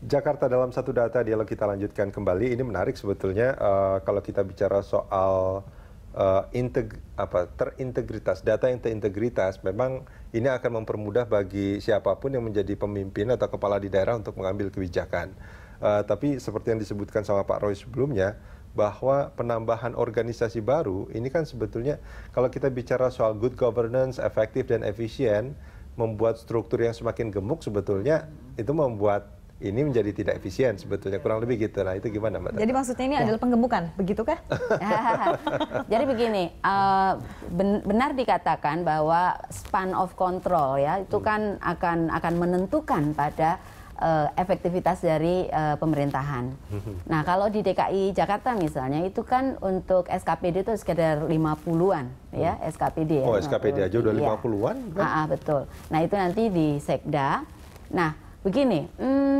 Jakarta dalam satu data dialog kita lanjutkan kembali. Ini menarik sebetulnya uh, kalau kita bicara soal uh, integ apa terintegritas data yang terintegritas memang ini akan mempermudah bagi siapapun yang menjadi pemimpin atau kepala di daerah untuk mengambil kebijakan. Uh, tapi seperti yang disebutkan sama Pak Roy sebelumnya bahwa penambahan organisasi baru ini kan sebetulnya kalau kita bicara soal good governance, efektif dan efisien membuat struktur yang semakin gemuk sebetulnya itu membuat ini menjadi tidak efisien sebetulnya kurang lebih gitu lah itu gimana mbak? Jadi maksudnya ini ya. adalah penggemukan, kan? Jadi begini, uh, benar dikatakan bahwa span of control ya itu hmm. kan akan akan menentukan pada uh, efektivitas dari uh, pemerintahan. Hmm. nah kalau di DKI Jakarta misalnya itu kan untuk SKPD itu sekitar 50-an ya, hmm. ya SKPD. Oh ya, SKPD aja udah lima iya. puluhan? Ah, ah, betul. Nah itu nanti di Sekda. Nah begini. Hmm,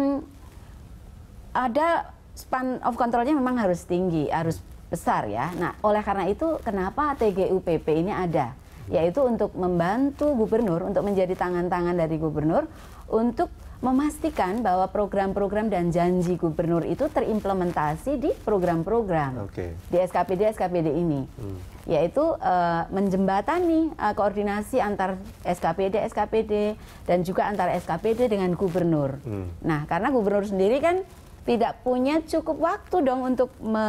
ada span of controlnya memang harus tinggi, harus besar ya. Nah, oleh karena itu kenapa TGUPP ini ada? Yaitu untuk membantu gubernur, untuk menjadi tangan-tangan dari gubernur, untuk memastikan bahwa program-program dan janji gubernur itu terimplementasi di program-program okay. di SKPD SKPD ini hmm. yaitu uh, menjembatani uh, koordinasi antar SKPD SKPD dan juga antar SKPD dengan gubernur. Hmm. Nah, karena gubernur sendiri kan tidak punya cukup waktu dong untuk me,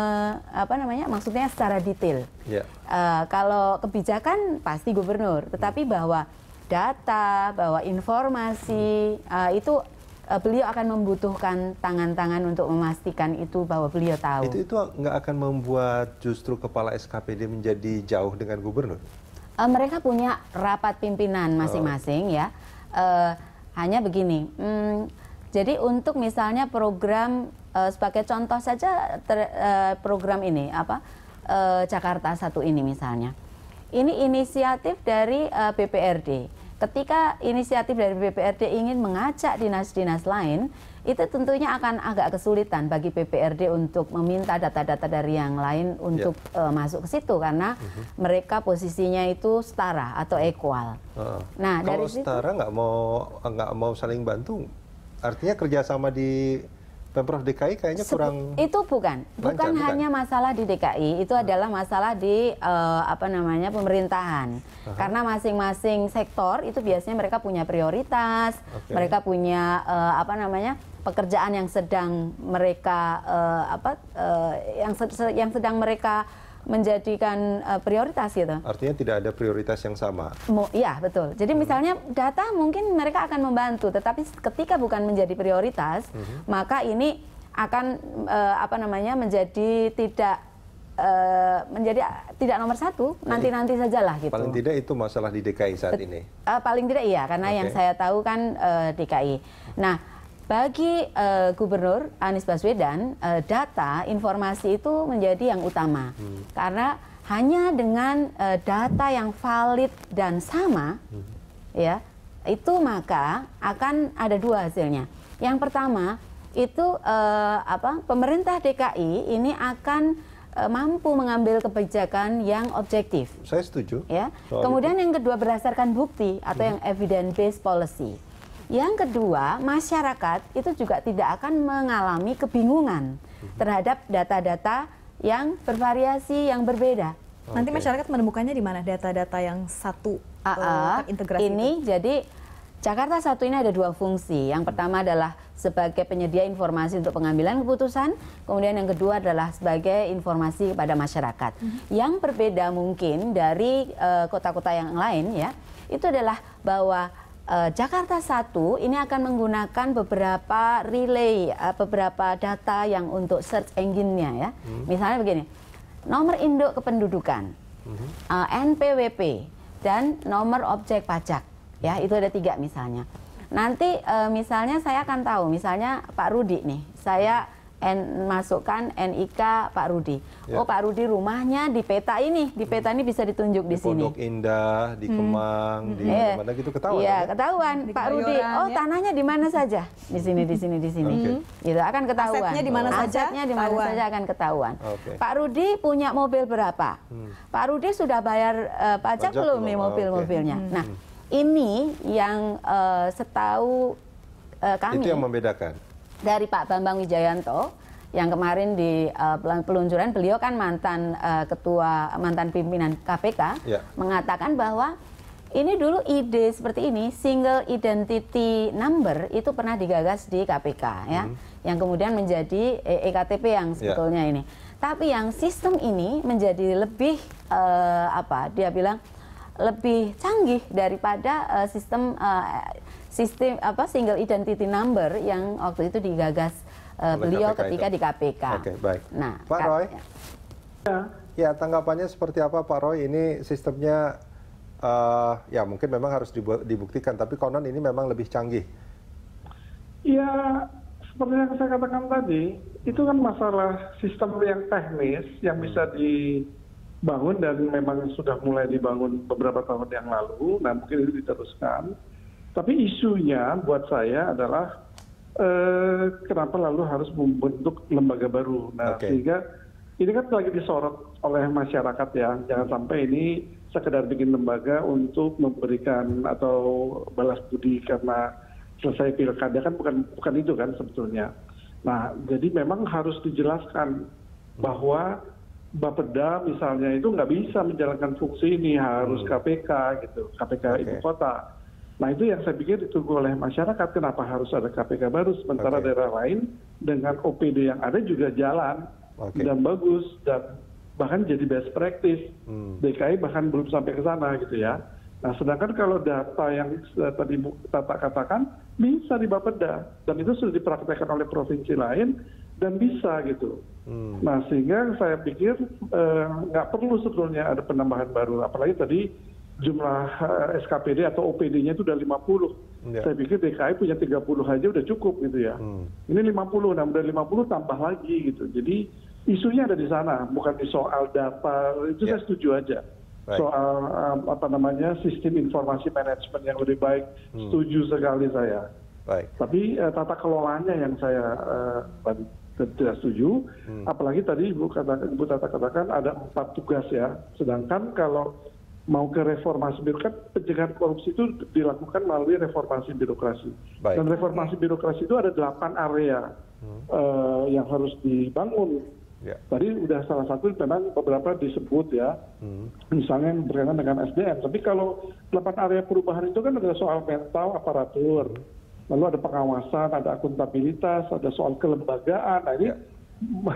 apa namanya maksudnya secara detail. Yeah. Ya. Uh, kalau kebijakan pasti gubernur, tetapi bahwa data, bahwa informasi uh, itu uh, beliau akan membutuhkan tangan-tangan untuk memastikan itu bahwa beliau tahu. Itu itu nggak akan membuat justru kepala SKPD menjadi jauh dengan gubernur? Uh, mereka punya rapat pimpinan masing-masing oh. ya. Uh, hanya begini, hmm, jadi untuk misalnya program uh, sebagai contoh saja ter, uh, program ini apa uh, Jakarta satu ini misalnya. Ini inisiatif dari uh, BPRD. Ketika inisiatif dari BPRD ingin mengajak dinas-dinas lain, itu tentunya akan agak kesulitan bagi BPRD untuk meminta data-data dari yang lain ya. untuk yeah. uh, masuk ke situ karena uh mhm. -huh. mereka posisinya itu setara atau equal. Uh -huh. Nah, Kalau dari setara nggak mau nggak mau saling bantu Artinya kerjasama di Pemprov DKI kayaknya kurang Itu bukan, bukan hanya masalah di DKI, itu ah. adalah masalah di uh, apa namanya pemerintahan. uh-huh. Karena masing-masing sektor itu biasanya mereka punya prioritas, okay. mereka punya uh, apa namanya pekerjaan yang sedang mereka uh, apa uh, yang se yang sedang mereka menjadikan uh, prioritas gitu. Artinya tidak ada prioritas yang sama. Mo, ya betul. Jadi hmm. misalnya data mungkin mereka akan membantu, tetapi ketika bukan menjadi prioritas, hmm. maka ini akan uh, apa namanya menjadi tidak eh, menjadi tidak nomor satu hmm. nanti nanti sajalah gitu. Paling tidak itu masalah di DKI saat ini. Uh, paling tidak iya karena okay. yang saya tahu kan uh, DKI. Nah bagi uh, Gubernur Anies Baswedan, uh, data informasi itu menjadi yang utama. Hmm. Karena hanya dengan uh, data yang valid dan sama hmm. ya, itu maka akan ada dua hasilnya. Yang pertama, itu uh, apa? Pemerintah DKI ini akan mampu mengambil kebijakan yang objektif. Saya setuju. Ya. Kemudian itu. yang kedua berdasarkan bukti atau hmm. yang evidence based policy. Yang kedua, masyarakat itu juga tidak akan mengalami kebingungan mhm. terhadap data-data yang bervariasi, yang berbeda. Okay. Nanti masyarakat menemukannya di mana data-data yang satu uh, integrasi Ini itu? jadi Jakarta satu ini ada dua fungsi. Yang pertama adalah sebagai penyedia informasi untuk pengambilan keputusan, kemudian yang kedua adalah sebagai informasi kepada masyarakat. Mm -hmm. Yang berbeda mungkin dari eh, kota-kota uh, kota -kota yang lain ya, itu adalah bahwa uh, Jakarta 1 ini akan menggunakan beberapa relay, uh, beberapa data yang untuk search engine-nya ya. Hmm. Misalnya begini, nomor induk kependudukan, hmm. uh, eh, NPWP, dan nomor objek pajak. Ya, itu ada tiga misalnya. Nanti uh, misalnya saya akan tahu, misalnya Pak Rudi nih, saya N, masukkan NIK Pak Rudi. Ya. Oh Pak Rudi rumahnya di peta ini, di peta ini bisa ditunjuk di, di sini. Pondok Indah, di hmm. Kemang, hmm. di mana gitu ketahuan. Iya, kan ya, ketahuan di Pak Rudi. Oh ya. tanahnya di mana saja? Di sini, di sini, di sini. Okay. Gitu akan ketahuan. Asetnya di mana oh. saja? Asetnya di mana saja akan ketahuan. Okay. Pak Rudi punya mobil berapa? Hmm. Pak Rudi sudah bayar uh, pajak, belum nih ah, mobil-mobilnya? Okay. Hmm. Nah, hmm. ini yang uh, setahu uh, kami. Itu yang membedakan dari Pak Bambang Wijayanto yang kemarin di uh, peluncuran beliau kan mantan uh, ketua mantan pimpinan KPK ya. mengatakan bahwa ini dulu ide seperti ini, single identity number itu pernah digagas di KPK ya, hmm. yang kemudian menjadi EKTP eh, e yang ya. sebetulnya ya. ini. Tapi yang sistem ini menjadi lebih uh, apa? Dia bilang lebih canggih daripada uh, sistem uh, sistem apa single identity number yang waktu itu digagas uh, beliau KPK ketika itu. di KPK. Oke, okay, baik. Nah, Pak Roy. Ya. ya, tanggapannya seperti apa Pak Roy? Ini sistemnya uh, ya mungkin memang harus dibuktikan, tapi konon ini memang lebih canggih. Ya, seperti yang saya katakan tadi, itu kan masalah sistem yang teknis yang hmm. bisa dibangun dan memang sudah mulai dibangun beberapa tahun yang lalu, Nah, mungkin itu diteruskan tapi isunya buat saya adalah eh, kenapa lalu harus membentuk lembaga baru nah sehingga ini kan lagi disorot oleh masyarakat ya jangan sampai ini sekedar bikin lembaga untuk memberikan atau balas budi karena selesai pilkada kan bukan bukan itu kan sebetulnya nah jadi memang harus dijelaskan bahwa Bapeda misalnya itu nggak bisa menjalankan fungsi ini harus KPK hmm. gitu KPK okay. ibu kota nah itu yang saya pikir ditunggu oleh masyarakat kenapa harus ada kpk baru sementara daerah lain dengan opd yang ada juga jalan dan bagus dan bahkan jadi best practice hmm. dki bahkan belum sampai ke sana gitu ya Nah, sedangkan kalau data yang tadi Tata katakan bisa di Bapeda dan itu sudah dipraktekkan oleh provinsi lain dan bisa gitu. Hmm. Nah, sehingga saya pikir eh, nggak eh, perlu sebetulnya ada penambahan baru. Apalagi tadi jumlah eh, skpd atau opd-nya itu sudah 50. Ya. Saya pikir DKI punya 30 aja udah cukup gitu ya. Hmm. Ini 50, nah udah 50 tambah lagi gitu. Jadi isunya ada di sana, bukan di soal data, itu ya. saya setuju aja. Right. Soal um, apa namanya sistem informasi manajemen yang lebih baik, hmm. setuju sekali saya. Baik. Tapi uh, tata kelolanya yang saya uh, tidak setuju. Hmm. Apalagi tadi Ibu, kata, Ibu Tata katakan ada empat tugas ya. Sedangkan kalau mau ke reformasi birokrat, pencegahan korupsi itu dilakukan melalui reformasi birokrasi. Baik. Dan reformasi birokrasi itu ada delapan area hmm. uh, yang harus dibangun. Ya. Tadi sudah salah satu memang beberapa disebut ya, hmm. misalnya yang berkaitan dengan SDM. Tapi kalau delapan area perubahan itu kan ada soal mental, aparatur, hmm. lalu ada pengawasan, ada akuntabilitas, ada soal kelembagaan. Nah ini ya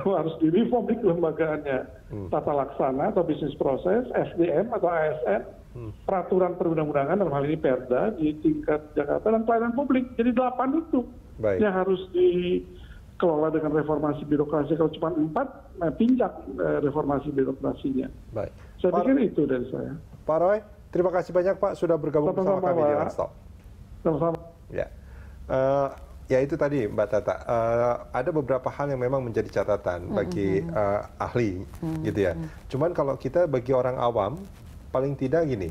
harus di reform di kelembagaannya hmm. tata laksana atau bisnis proses SDM atau ASN hmm. peraturan perundang-undangan dalam hal ini Perda di tingkat Jakarta dan pelayanan publik jadi delapan itu Baik. yang harus dikelola dengan reformasi birokrasi kalau cuma empat nah, pinjak eh, reformasi birokrasinya. Baik. Saya Pak, pikir itu dari saya. Pak Roy, terima kasih banyak Pak sudah bergabung Sama-sama bersama kami di Stop. Sama-sama. Ya. Uh, Ya itu tadi Mbak Tata. Uh, ada beberapa hal yang memang menjadi catatan bagi mm -hmm. uh, ahli, mm -hmm. gitu ya. Mm Cuman kalau kita bagi orang awam, paling tidak gini,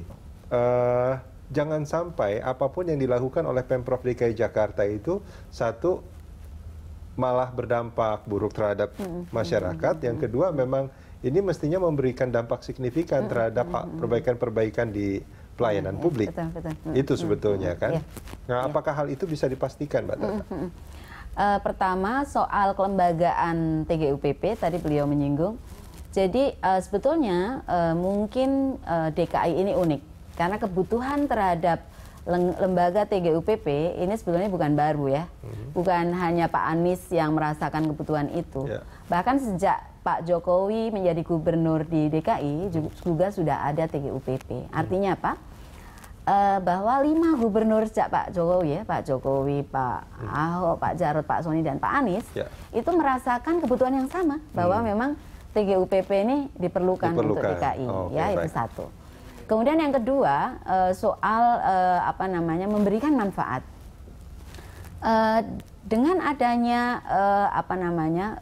uh, jangan sampai apapun yang dilakukan oleh pemprov DKI Jakarta itu satu malah berdampak buruk terhadap mm -hmm. masyarakat. Yang kedua memang ini mestinya memberikan dampak signifikan terhadap ah, perbaikan-perbaikan di pelayanan publik. Betul, betul. Itu sebetulnya kan. Iya. Nah, iya. apakah hal itu bisa dipastikan, Mbak Tata? Uh, pertama soal kelembagaan TGUPP tadi beliau menyinggung. Jadi uh, sebetulnya uh, mungkin uh, DKI ini unik karena kebutuhan terhadap lembaga TGUPP ini sebetulnya bukan baru ya, -hmm. bukan hanya Pak Anies yang merasakan kebutuhan itu. Yeah. Bahkan sejak Pak Jokowi menjadi gubernur di DKI juga sudah ada TGUPP. Iya. Artinya apa? Uh, bahwa lima gubernur sejak Pak Jokowi ya, Pak Jokowi, Pak iya. Ahok, Pak Jarot, Pak Soni dan Pak Anies ya. itu merasakan kebutuhan yang sama bahwa hmm. memang TGUPP ini diperlukan, diperlukan. untuk DKI oh, ya baik. itu satu. Kemudian yang kedua uh, soal uh, apa namanya memberikan manfaat dengan adanya apa namanya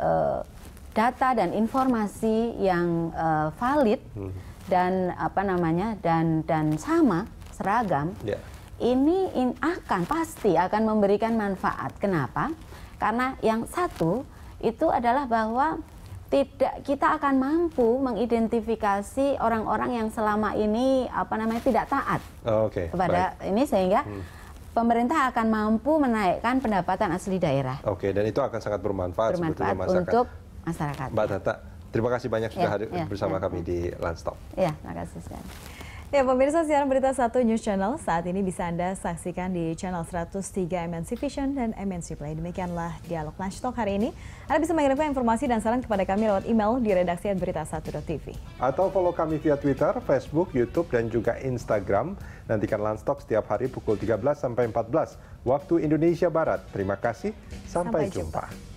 data dan informasi yang uh, valid hmm. dan apa namanya dan dan sama seragam yeah. ini in, akan pasti akan memberikan manfaat. Kenapa? Karena yang satu itu adalah bahwa tidak kita akan mampu mengidentifikasi orang-orang yang selama ini apa namanya tidak taat oh, okay. kepada Baik. ini sehingga hmm. pemerintah akan mampu menaikkan pendapatan asli daerah. Oke, dan itu akan sangat bermanfaat, bermanfaat untuk masyarakat. Mbak Tata, terima kasih banyak sudah ya, hadir ya, bersama ya. kami di Lanstop. Ya, terima kasih sekali. Ya, pemirsa siaran berita satu News Channel saat ini bisa Anda saksikan di channel 103 MNC Vision dan MNC Play. Demikianlah dialog Lunch Talk hari ini. Anda bisa mengirimkan informasi dan saran kepada kami lewat email di redaksi berita TV. Atau follow kami via Twitter, Facebook, Youtube, dan juga Instagram. Nantikan Lunch Talk setiap hari pukul 13 sampai 14 waktu Indonesia Barat. Terima kasih, sampai, sampai jumpa. jumpa.